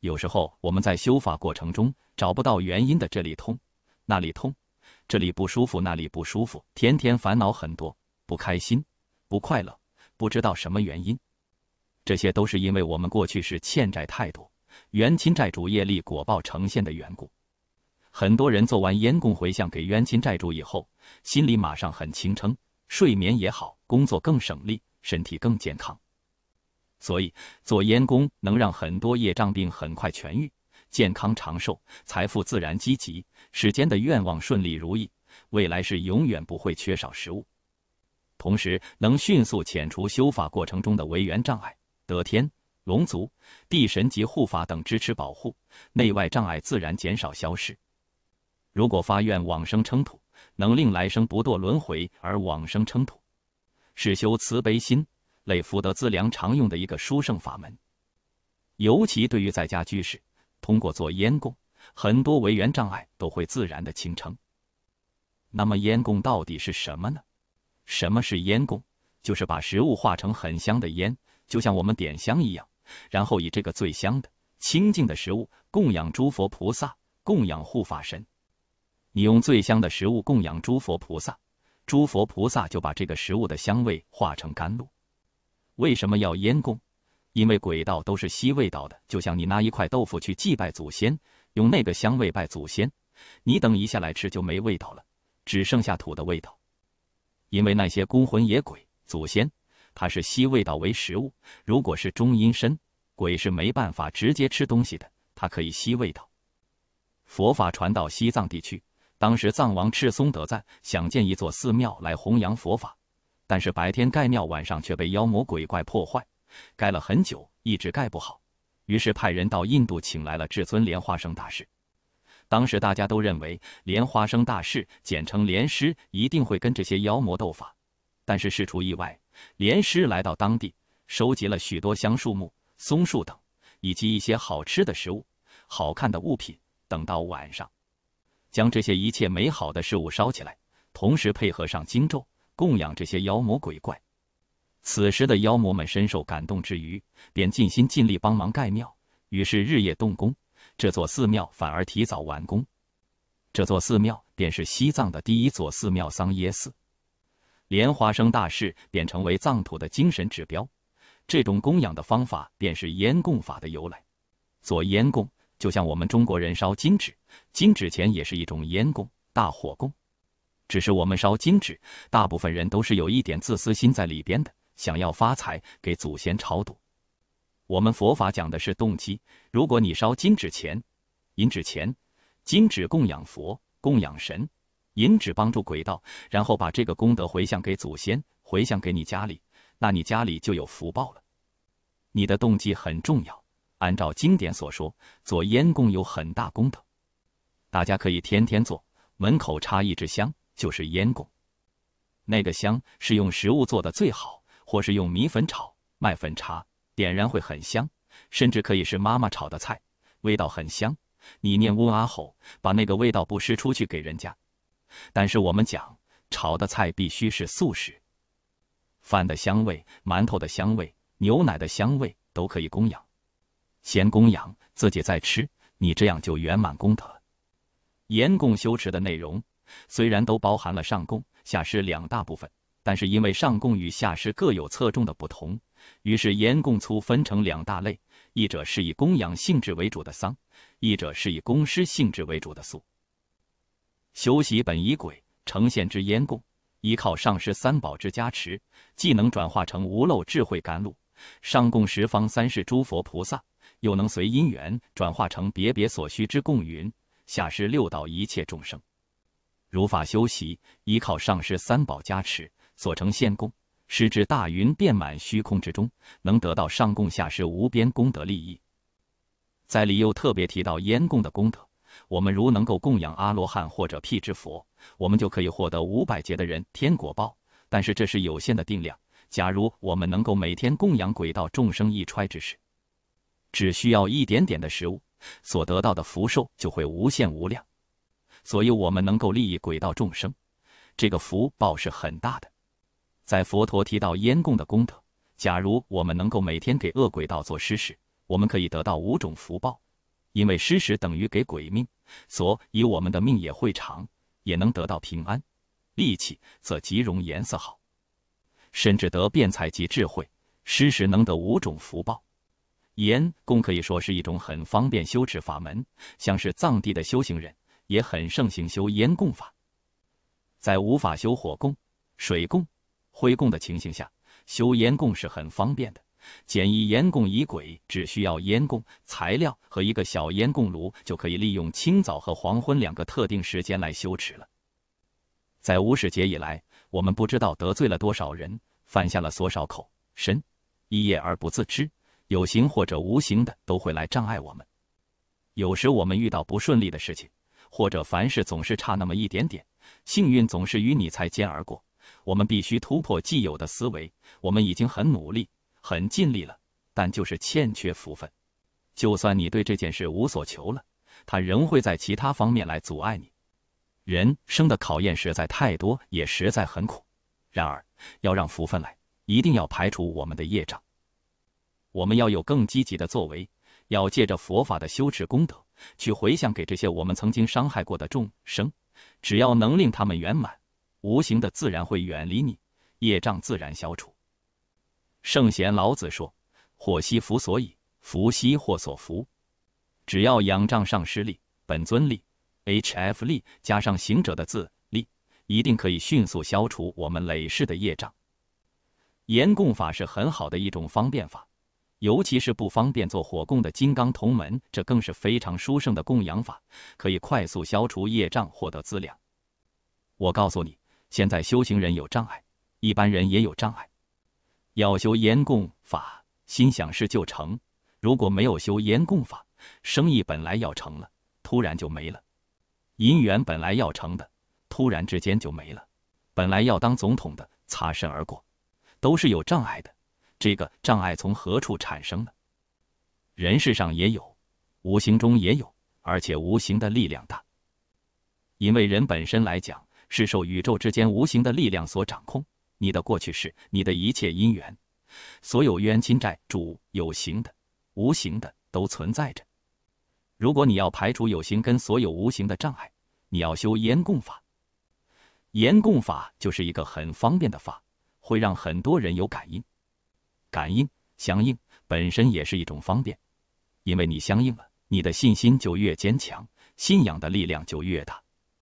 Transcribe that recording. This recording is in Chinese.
有时候我们在修法过程中找不到原因的，这里痛，那里痛，这里不舒服，那里不舒服，天天烦恼很多，不开心，不快乐，不知道什么原因。这些都是因为我们过去是欠债太多，冤亲债主业力果报呈现的缘故。很多人做完烟供回向给冤亲债主以后，心里马上很清澄，睡眠也好，工作更省力，身体更健康。所以，做烟工能让很多业障病很快痊愈，健康长寿，财富自然积极，世间的愿望顺利如意，未来是永远不会缺少食物。同时，能迅速遣除修法过程中的违缘障碍，得天、龙族、地神及护法等支持保护，内外障碍自然减少消失。如果发愿往生称土，能令来生不堕轮回而往生称土，是修慈悲心。类福德资粮常用的一个殊胜法门，尤其对于在家居士，通过做烟供，很多违缘障碍都会自然的清成。那么烟供到底是什么呢？什么是烟供？就是把食物化成很香的烟，就像我们点香一样，然后以这个最香的清净的食物供养诸佛菩萨、供养护法神。你用最香的食物供养诸佛菩萨，诸佛菩萨就把这个食物的香味化成甘露。为什么要烟供？因为鬼道都是吸味道的，就像你拿一块豆腐去祭拜祖先，用那个香味拜祖先，你等一下来吃就没味道了，只剩下土的味道。因为那些孤魂野鬼、祖先，他是吸味道为食物。如果是中阴身，鬼是没办法直接吃东西的，它可以吸味道。佛法传到西藏地区，当时藏王赤松德赞想建一座寺庙来弘扬佛法。但是白天盖庙，晚上却被妖魔鬼怪破坏，盖了很久，一直盖不好。于是派人到印度请来了至尊莲花生大师。当时大家都认为莲花生大师，简称莲师，一定会跟这些妖魔斗法。但是事出意外，莲师来到当地，收集了许多香树木、松树等，以及一些好吃的食物、好看的物品。等到晚上，将这些一切美好的事物烧起来，同时配合上经咒。供养这些妖魔鬼怪，此时的妖魔们深受感动之余，便尽心尽力帮忙盖庙，于是日夜动工，这座寺庙反而提早完工。这座寺庙便是西藏的第一座寺庙桑耶寺，莲花生大士便成为藏土的精神指标。这种供养的方法便是烟供法的由来。做烟供就像我们中国人烧金纸，金纸钱也是一种烟供，大火供。只是我们烧金纸，大部分人都是有一点自私心在里边的，想要发财给祖先超度。我们佛法讲的是动机，如果你烧金纸钱、银纸钱，金纸供养佛、供养神，银纸帮助鬼道，然后把这个功德回向给祖先、回向给你家里，那你家里就有福报了。你的动机很重要，按照经典所说，做烟供有很大功德，大家可以天天做，门口插一支香。就是烟供，那个香是用食物做的最好，或是用米粉炒、麦粉茶，点燃会很香，甚至可以是妈妈炒的菜，味道很香。你念嗡啊吼，把那个味道布施出去给人家。但是我们讲炒的菜必须是素食，饭的香味、馒头的香味、牛奶的香味都可以供养，先供养自己再吃，你这样就圆满功德。严供修持的内容。虽然都包含了上供下施两大部分，但是因为上供与下施各有侧重的不同，于是烟供粗分成两大类：一者是以供养性质为主的丧，一者是以供施性质为主的素。修习本仪轨呈现之烟供，依靠上师三宝之加持，既能转化成无漏智慧甘露，上供十方三世诸佛菩萨，又能随因缘转化成别别所需之供云；下施六道一切众生。如法修习，依靠上师三宝加持所成仙功，施至大云遍满虚空之中，能得到上供下施无边功德利益。在里又特别提到烟供的功德，我们如能够供养阿罗汉或者辟支佛，我们就可以获得五百劫的人天果报。但是这是有限的定量。假如我们能够每天供养鬼道众生一揣之时，只需要一点点的食物，所得到的福寿就会无限无量。所以我们能够利益鬼道众生，这个福报是很大的。在佛陀提到烟供的功德，假如我们能够每天给恶鬼道做施食，我们可以得到五种福报，因为施食等于给鬼命，所以我们的命也会长，也能得到平安。力气则极容颜色好，甚至得辩才及智慧。施食能得五种福报，烟供可以说是一种很方便修持法门，像是藏地的修行人。也很盛行修烟供法，在无法修火供、水供、灰供的情形下，修烟供是很方便的。简易烟供仪轨只需要烟供材料和一个小烟供炉，就可以利用清早和黄昏两个特定时间来修持了。在无始劫以来，我们不知道得罪了多少人，犯下了多少口身，一业而不自知，有形或者无形的都会来障碍我们。有时我们遇到不顺利的事情。或者凡事总是差那么一点点，幸运总是与你擦肩而过。我们必须突破既有的思维。我们已经很努力、很尽力了，但就是欠缺福分。就算你对这件事无所求了，它仍会在其他方面来阻碍你。人生的考验实在太多，也实在很苦。然而，要让福分来，一定要排除我们的业障。我们要有更积极的作为，要借着佛法的修持功德。去回向给这些我们曾经伤害过的众生，只要能令他们圆满，无形的自然会远离你，业障自然消除。圣贤老子说：“祸兮福所倚，福兮祸所伏。”只要仰仗上师力、本尊力、H F 力加上行者的自力，一定可以迅速消除我们累世的业障。言供法是很好的一种方便法。尤其是不方便做火供的金刚同门，这更是非常殊胜的供养法，可以快速消除业障，获得资粮。我告诉你，现在修行人有障碍，一般人也有障碍。要修言供法，心想事就成；如果没有修言供法，生意本来要成了，突然就没了；姻缘本来要成的，突然之间就没了；本来要当总统的，擦身而过，都是有障碍的。这个障碍从何处产生呢？人世上也有，无形中也有，而且无形的力量大。因为人本身来讲是受宇宙之间无形的力量所掌控。你的过去是你的一切因缘，所有冤亲债主，有形的、无形的都存在着。如果你要排除有形跟所有无形的障碍，你要修言供法。言供法就是一个很方便的法，会让很多人有感应。感应相应本身也是一种方便，因为你相应了，你的信心就越坚强，信仰的力量就越大。